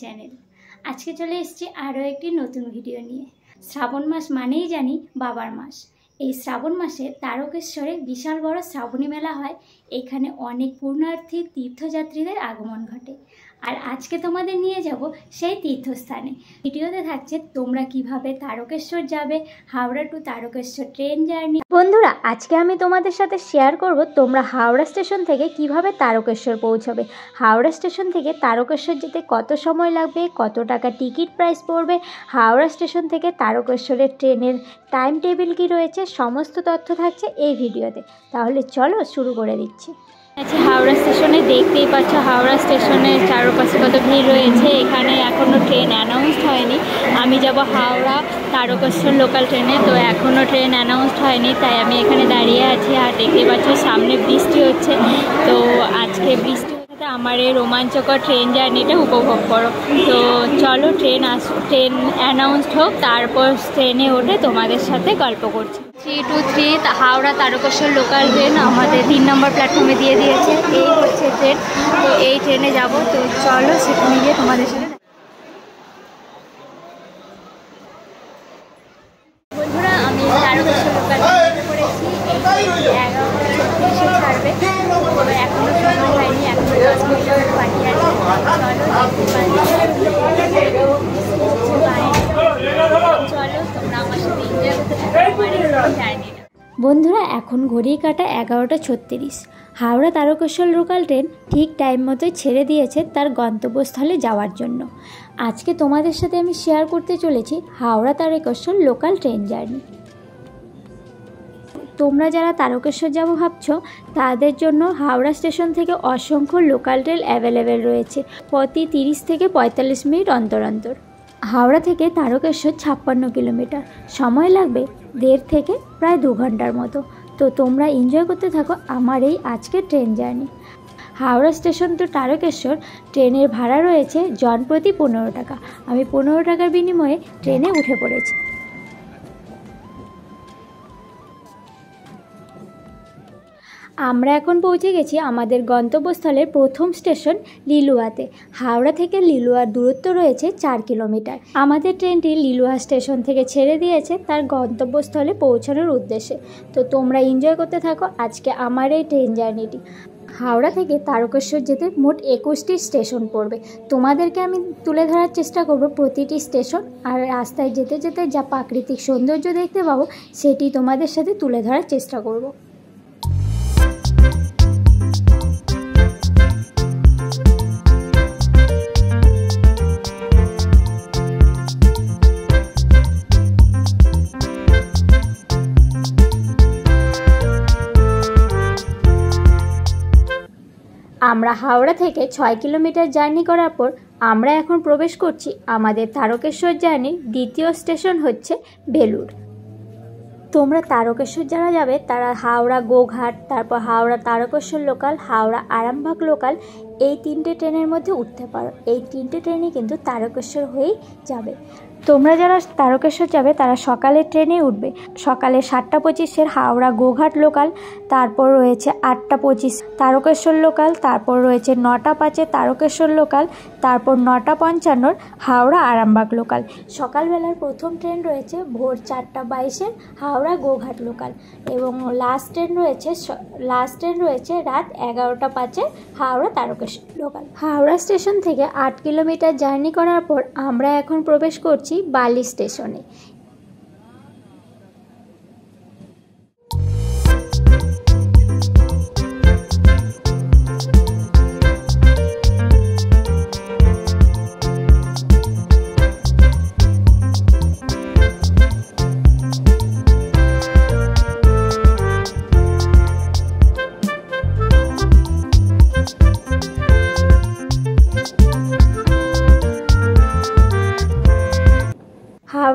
channel আজকে চলে এসছি আরও একটি নতুন ভিডিও নিয়ে শ্রাবণ মাস মানেই জানি বাবার মাস এই শ্রাবণ মাসে তারকেশ্বরে বিশাল বড় শ্রাবণী মেলা হয় এখানে অনেক পূর্ণার্থী তীর্থযাত্রীদের আগমন ঘটে আর আজকে তোমাদের নিয়ে যাব সেই তীর্থস্থানে ভিডিওতে থাকছে তোমরা কিভাবে তারকেশ্বর যাবে Howrah to Tarakeswar train journey বন্ধুরা আজকে আমি তোমাদের সাথে শেয়ার করব তোমরা হাওড়া স্টেশন থেকে কিভাবে তারকেশ্বর পৌঁছবে হাওড়া স্টেশন থেকে তারকেশ্বর যেতে কত সময় লাগবে কত টাকা টিকিট প্রাইস পড়বে হাওড়া স্টেশন থেকে তারকেশ্বরের ট্রেনের টাইম টেবিল কী রয়েছে সমস্ত তথ্য থাকছে এই ভিডিওতে তাহলে চলো শুরু করে দিচ্ছি আছে আচ্ছা, হাওড়া স্টেশনে দেখতেই পাচ্ছ হাওড়া স্টেশনের চারপাশে কত ভিড় রয়েছে এখানে এখনও ট্রেন অ্যানাউন্সড হয়নি আমি যাব হাওড়া তারকেশ্বর লোকাল ট্রেনে তো এখনও ট্রেন অ্যানাউন্সড হয়নি তাই আমি এখানে দাঁড়িয়ে আছি আর দেখতে পাচ্ছ সামনে বৃষ্টি হচ্ছে তো আজকে বৃষ্টি আমার এই রোমাঞ্চকর ট্রেন জার্নিটা উপভোগ করো তো চলো ট্রেন আস ট্রেন অ্যানাউন্সড হোক তারপর ট্রেনে ওঠে তোমাদের সাথে গল্প করছি three two three Howrah Tarakeswar local train আমাদের তিন নম্বর প্ল্যাটফর্মে দিয়ে দিয়েছে এই হচ্ছে ট্রেন তো এই ট্রেনে যাব তো চলো সেখানে গিয়ে তোমাদের সাথে বন্ধুরা এখন ঘড়ি কাটা এগারোটা ছত্রিশ হাওড়া তারকেশ্বর লোকাল ট্রেন ঠিক টাইম মতোই ছেড়ে দিয়েছে তার গন্তব্যস্থলে যাওয়ার জন্য আজকে তোমাদের সাথে আমি শেয়ার করতে চলেছি Howrah Tarakeswar local train journey তোমরা যারা তারকেশ্বর যাব ভাবছ তাদের জন্য হাওড়া স্টেশন থেকে অসংখ্য লোকাল ট্রেন অ্যাভেলেবেল রয়েছে প্রতি তিরিশ থেকে পঁয়তাল্লিশ মিনিট অন্তর অন্তর হাওড়া থেকে তারকেশ্বর ছাপ্পান্ন কিলোমিটার সময় লাগবে দেড় থেকে প্রায় দু ঘন্টার মতো তো তোমরা এনজয় করতে থাকো আমার এই আজকের train journey Howrah station to Tarakeswar ট্রেনের ভাড়া রয়েছে জনপ্রতি পনেরো টাকা আমি পনেরো টাকার বিনিময়ে ট্রেনে উঠে পড়েছি আমরা এখন পৌঁছে গেছি আমাদের গন্তব্যস্থলের প্রথম স্টেশন লিলুয়াতে হাওড়া থেকে লিলুয়ার দূরত্ব রয়েছে চার কিলোমিটার আমাদের ট্রেনটি লিলুয়া স্টেশন থেকে ছেড়ে দিয়েছে তার গন্তব্যস্থলে পৌঁছানোর উদ্দেশ্যে তো তোমরা এনজয় করতে থাকো আজকে আমার এই ট্রেন জার্নিটি হাওড়া থেকে তারকেশ্বর যেতে মোট একুশটি স্টেশন পড়বে তোমাদেরকে আমি তুলে ধরার চেষ্টা করব প্রতিটি স্টেশন আর রাস্তায় যেতে যেতে যা প্রাকৃতিক সৌন্দর্য দেখতে পাবো সেটি তোমাদের সাথে তুলে ধরার চেষ্টা করব আমরা হাওড়া থেকে ছয় কিলোমিটার জার্নি করার পর আমরা এখন প্রবেশ করছি আমাদের তারকেশ্বর জার্নির দ্বিতীয় স্টেশন হচ্ছে বেলুর তোমরা তারকেশ্বর যারা যাবে তারা হাওড়া গোঘাট তারপর হাওড়া তারকেশ্বর লোকাল হাওড়া আরামবাগ লোকাল এই তিনটে ট্রেনের মধ্যে উঠতে পারো এই তিনটে ট্রেনে কিন্তু তারকেশ্বর হয়েই যাবে তোমরা যারা তারকেশ্বর যাবে তারা সকালে ট্রেনে উঠবে সকালে সাতটা পঁচিশের হাওড়া গোঘাট লোকাল তারপর রয়েছে আটটা পঁচিশ তারকেশ্বর লোকাল তারপর রয়েছে নটা পাঁচে তারকেশ্বর লোকাল তারপর নটা পঞ্চান্নর হাওড়া আরামবাগ লোকাল সকালবেলার প্রথম ট্রেন রয়েছে ভোর চারটা বাইশের হাওড়া গোঘাট লোকাল এবং লাস্ট ট্রেন রয়েছে লাস্ট ট্রেন রয়েছে রাত এগারোটা পাঁচে হাওড়া তারকেশ্বর লোকাল হাওড়া স্টেশন থেকে আট কিলোমিটার জার্নি করার পর আমরা এখন প্রবেশ করছি বালি স্টেশনে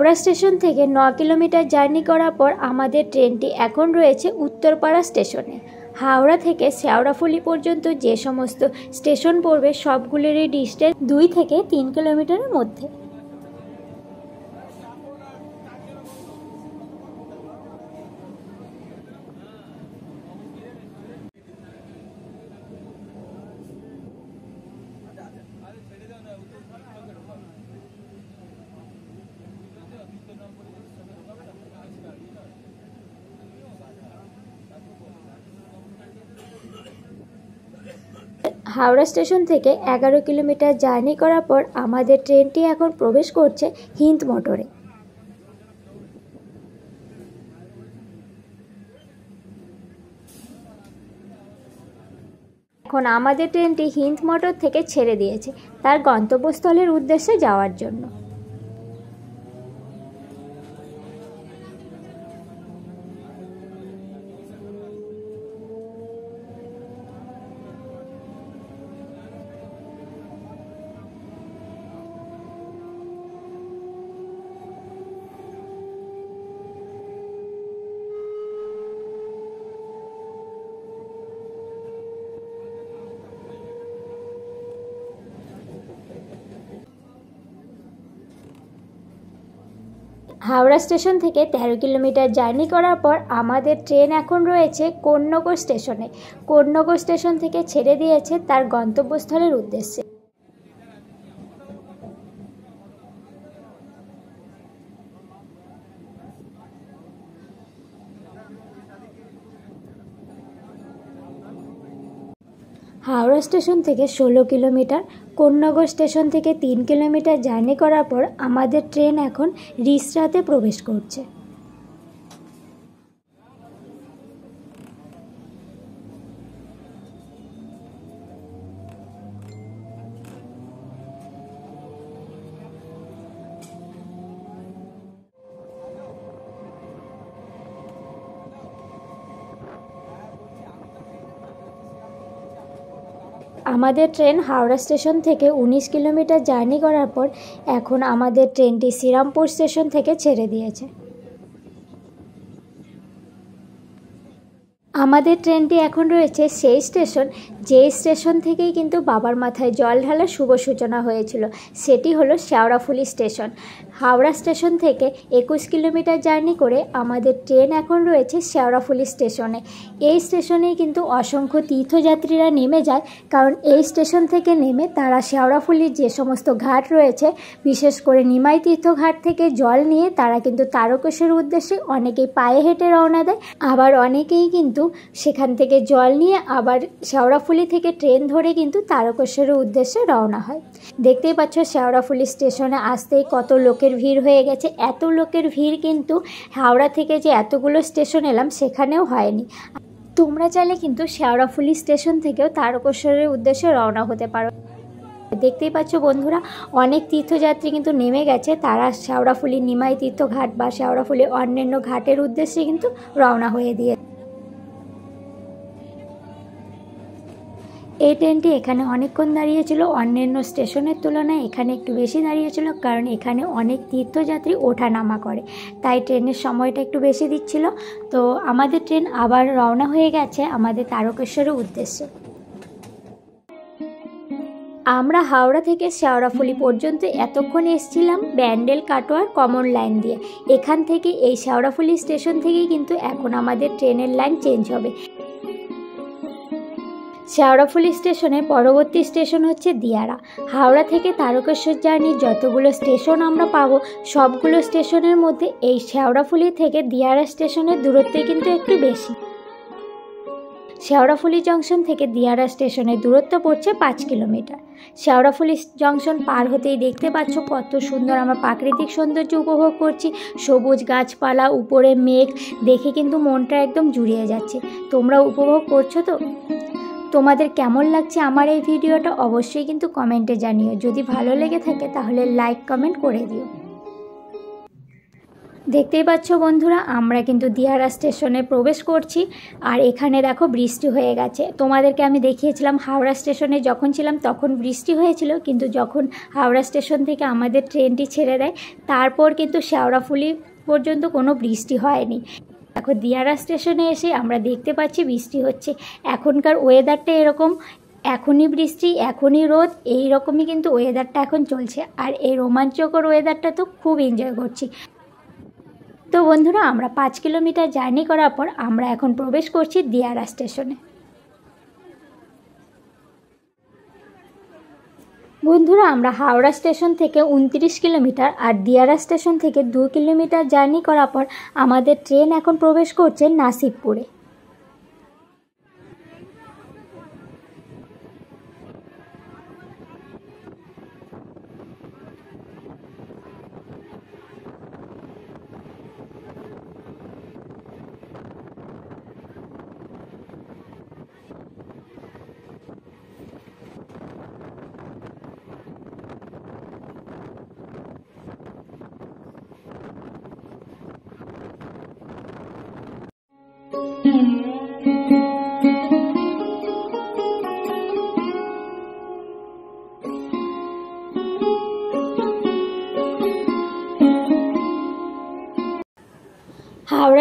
হাওড়া স্টেশন থেকে ন কিলোমিটার জার্নি করার পর আমাদের ট্রেনটি এখন রয়েছে উত্তরপাড়া স্টেশনে হাওড়া থেকে শেওড়াফুলি পর্যন্ত যে সমস্ত স্টেশন পড়বে সবগুলোরই ডিস্টেন্স দুই থেকে তিন কিলোমিটারের মধ্যে হাওড়া স্টেশন থেকে এগারো কিলোমিটার জার্নি করার পর আমাদের ট্রেনটি এখন প্রবেশ করছে হিন্দ মোটরে এখন আমাদের ট্রেনটি হিন্দ মোটর থেকে ছেড়ে দিয়েছে তার গন্তব্যস্থলের উদ্দেশ্যে যাওয়ার জন্য হাওড়া স্টেশন থেকে ১৩ কিলোমিটার জার্নি করার পর আমাদের ট্রেন এখন রয়েছে কর্ণগর স্টেশনে কর্ণগর স্টেশন থেকে ছেড়ে দিয়েছে তার গন্তব্যস্থলের উদ্দেশ্যে স্টেশন থেকে ষোলো কিলোমিটার কোন্নগর স্টেশন থেকে তিন কিলোমিটার জার্নি করার পর আমাদের ট্রেন এখন রিসরাতে প্রবেশ করছে আমাদের ট্রেন হাওড়া স্টেশন থেকে ১৯ কিলোমিটার জার্নি করার পর এখন আমাদের ট্রেনটি শ্রীরামপুর স্টেশন থেকে ছেড়ে দিয়েছে আমাদের ট্রেনটি এখন রয়েছে সেই স্টেশন যে স্টেশন থেকেই কিন্তু বাবার মাথায় জল ঢালা শুভ সূচনা হয়েছিল সেটি হলো শেওড়াফুলি স্টেশন হাওড়া স্টেশন থেকে একুশ কিলোমিটার জার্নি করে আমাদের ট্রেন এখন রয়েছে শেওড়াফুলি স্টেশনে এই স্টেশনেই কিন্তু অসংখ্য তীর্থযাত্রীরা নেমে যায় কারণ এই স্টেশন থেকে নেমে তারা শেওড়াফুলির যে সমস্ত ঘাট রয়েছে বিশেষ করে নিমাই তীর্থ ঘাট থেকে জল নিয়ে তারা কিন্তু তারকেশের উদ্দেশ্যে অনেকেই পায়ে হেঁটে রওনা দেয় আবার অনেকেই কিন্তু কিন্তু সেখান থেকে জল নিয়ে আবার শেওড়াফুলি থেকে ট্রেন ধরে কিন্তু তারকেশ্বরের উদ্দেশ্যে রওনা হয় দেখতেই পাচ্ছ শেওড়াফুলি স্টেশনে আসতেই কত লোকের ভিড় হয়ে গেছে এত লোকের ভিড় কিন্তু হাওড়া থেকে যে এতগুলো স্টেশন এলাম সেখানেও হয়নি তোমরা চাইলে কিন্তু শেওড়াফুলি স্টেশন থেকেও তারকেশ্বরের উদ্দেশ্যে রওনা হতে পারো দেখতেই পাচ্ছ বন্ধুরা অনেক তীর্থযাত্রী কিন্তু নেমে গেছে তারা শেওড়াফুলি নিমাই তীর্থ ঘাট বা শেওড়াফুলি অন্যান্য ঘাটের উদ্দেশ্যে কিন্তু রওনা হয়ে দিয়েছে এই ট্রেনটি এখানে অনেকক্ষণ দাঁড়িয়েছিল অন্যান্য স্টেশনের তুলনায় এখানে একটু বেশি দাঁড়িয়েছিল কারণ এখানে অনেক তীর্থযাত্রী ওঠা নামা করে তাই ট্রেনের সময়টা একটু বেশি দিচ্ছিল তো আমাদের ট্রেন আবার রওনা হয়ে গেছে আমাদের তারকেশ্বরের উদ্দেশ্যে আমরা হাওড়া থেকে শেওড়াফুলি পর্যন্ত এতক্ষণ এসছিলাম ব্যান্ডেল কাটোয়ার কমন লাইন দিয়ে এখান থেকে এই শেওড়াফুলি স্টেশন থেকেই কিন্তু এখন আমাদের ট্রেনের লাইন চেঞ্জ হবে শেওড়াফুলি স্টেশনের পরবর্তী স্টেশন হচ্ছে দিয়ারা হাওড়া থেকে তারকেশ্বর জার্নির যতগুলো স্টেশন আমরা পাবো সবগুলো স্টেশনের মধ্যে এই শেওড়াফুলি থেকে দিয়ারা স্টেশনের দূরত্বে কিন্তু একটু বেশি শেওড়াফুলি জংশন থেকে দিয়ারা স্টেশনের দূরত্ব পড়ছে পাঁচ কিলোমিটার শেওড়াফুলি জংশন পার হতেই দেখতে পাচ্ছ কত সুন্দর আমরা প্রাকৃতিক সৌন্দর্য উপভোগ করছি সবুজ গাছপালা উপরে মেঘ দেখে কিন্তু মনটা একদম জুড়িয়ে যাচ্ছে তোমরা উপভোগ করছো তো তোমাদের কেমন লাগছে আমার এই ভিডিওটা অবশ্যই কিন্তু কমেন্টে জানিও যদি ভালো লেগে থাকে তাহলে লাইক কমেন্ট করে দিও দেখতেই পাচ্ছ বন্ধুরা আমরা কিন্তু দিয়ারা স্টেশনে প্রবেশ করছি আর এখানে দেখো বৃষ্টি হয়ে গেছে তোমাদেরকে আমি দেখিয়েছিলাম হাওড়া স্টেশনে যখন ছিলাম তখন বৃষ্টি হয়েছিল কিন্তু যখন হাওড়া স্টেশন থেকে আমাদের ট্রেনটি ছেড়ে দেয় তারপর কিন্তু শেওড়াফুলি পর্যন্ত কোনো বৃষ্টি হয়নি দেখো দিয়ারা স্টেশনে এসে আমরা দেখতে পাচ্ছি বৃষ্টি হচ্ছে এখনকার ওয়েদারটা এরকম এখনই বৃষ্টি এখনই রোদ এই রকমই কিন্তু ওয়েদারটা এখন চলছে আর এই রোমাঞ্চকর ওয়েদারটা তো খুব এনজয় করছি তো বন্ধুরা আমরা পাঁচ কিলোমিটার জার্নি করার পর আমরা এখন প্রবেশ করছি দিয়ারা স্টেশনে বন্ধুরা আমরা হাওড়া স্টেশন থেকে উনত্রিশ কিলোমিটার আর দিয়ারা স্টেশন থেকে দু কিলোমিটার জার্নি করার পর আমাদের ট্রেন এখন প্রবেশ করছে নাসিবপুরে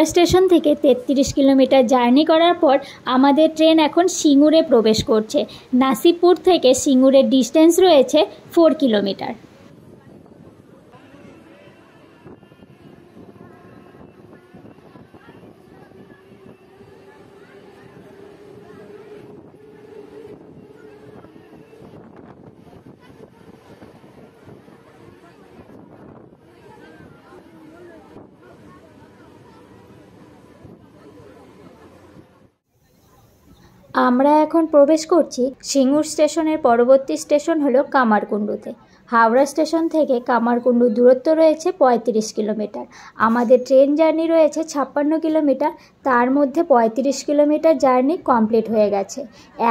হাওড়া স্টেশন থেকে তেত্রিশ কিলোমিটার জার্নি করার পর আমাদের ট্রেন এখন সিঙ্গুরে প্রবেশ করছে নাসিপুর থেকে সিঙ্গুরের ডিস্টেন্স রয়েছে ফোর কিলোমিটার আমরা এখন প্রবেশ করছি সিঙ্গুর স্টেশনের পরবর্তী স্টেশন হলো কামারকুণ্ডুতে হাওড়া স্টেশন থেকে কামারকুণ্ডু দূরত্ব রয়েছে ৩৫ কিলোমিটার আমাদের ট্রেন জার্নি রয়েছে ছাপ্পান্ন কিলোমিটার তার মধ্যে ৩৫ কিলোমিটার জার্নি কমপ্লিট হয়ে গেছে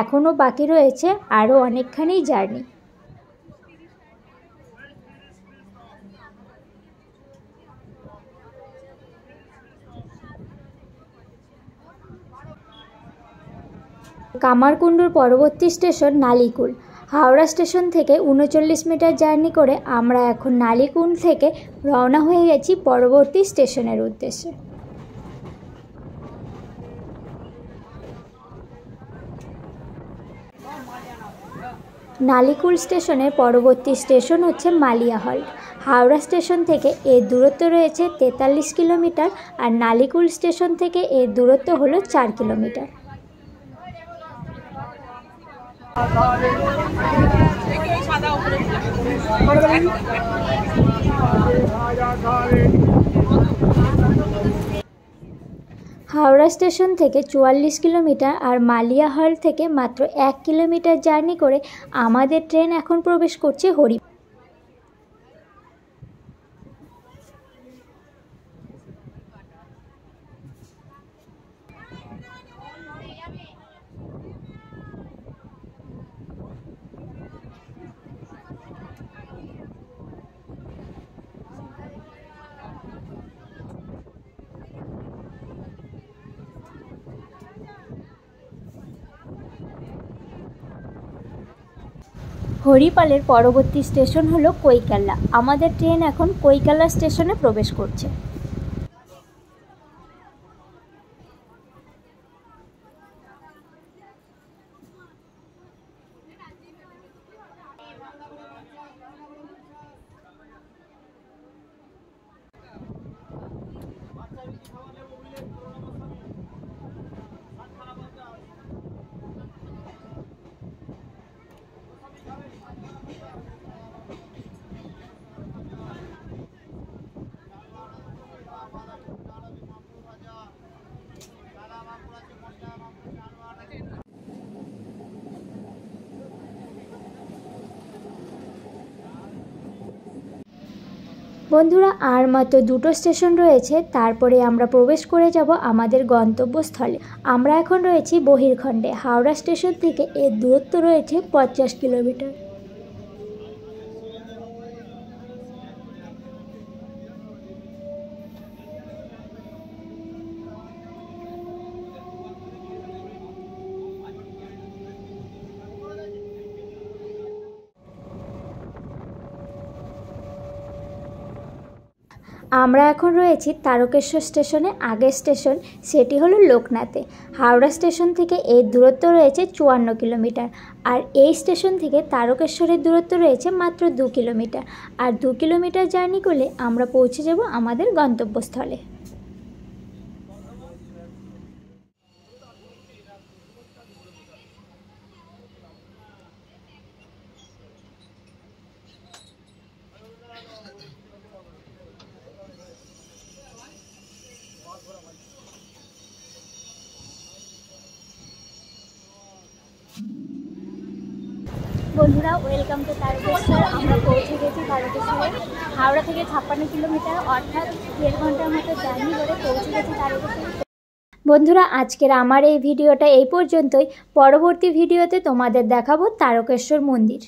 এখনও বাকি রয়েছে আরও অনেকখানি জার্নি কামারকুণ্ডুর পরবর্তী স্টেশন নালিকুল হাওড়া স্টেশন থেকে উনচল্লিশ মিটার জার্নি করে আমরা এখন নালিকুল থেকে রওনা হয়ে গেছি পরবর্তী স্টেশনের উদ্দেশ্যে নালিকুল স্টেশনের পরবর্তী স্টেশন হচ্ছে মালিয়া হল্ট হাওড়া স্টেশন থেকে এর দূরত্ব রয়েছে তেতাল্লিশ কিলোমিটার আর নালিকুল স্টেশন থেকে এর দূরত্ব হলো চার কিলোমিটার হাওড়া স্টেশন থেকে চুয়াল্লিশ কিলোমিটার আর মালিয়া হল থেকে মাত্র এক কিলোমিটার জার্নি করে আমাদের ট্রেন এখন প্রবেশ করছে হরিপ হরিপালের পরবর্তী স্টেশন হলো কৈকাল্লা আমাদের ট্রেন এখন কৈকাল্লা স্টেশনে প্রবেশ করছে বন্ধুরা আর মাত্র দুটো স্টেশন রয়েছে তারপরে আমরা প্রবেশ করে যাব আমাদের গন্তব্যস্থলে আমরা এখন রয়েছি বহির্খণ্ডে হাওড়া স্টেশন থেকে এর দূরত্ব রয়েছে পঞ্চাশ কিলোমিটার আমরা এখন রয়েছি তারকেশ্বর স্টেশনে আগের স্টেশন সেটি হলো লোকনাথে হাওড়া স্টেশন থেকে এর দূরত্ব রয়েছে চুয়ান্ন কিলোমিটার আর এই স্টেশন থেকে তারকেশ্বরের দূরত্ব রয়েছে মাত্র দু কিলোমিটার আর দু কিলোমিটার জার্নি করলে আমরা পৌঁছে যাব আমাদের গন্তব্যস্থলে বন্ধুরা ওয়েলকাম টু তারকেশ্বর আমরা পৌঁছে গেছি তারকেশ্বরে হাওড়া থেকে ছাপ্পান্ন কিলোমিটার অর্থাৎ দেড় ঘন্টার মতো জার্নি করে পৌঁছে গেছি তারকেশ্বর বন্ধুরা আজকের আমার এই ভিডিওটা এই পর্যন্তই পরবর্তী ভিডিওতে তোমাদের দেখাবো তারকেশ্বর মন্দির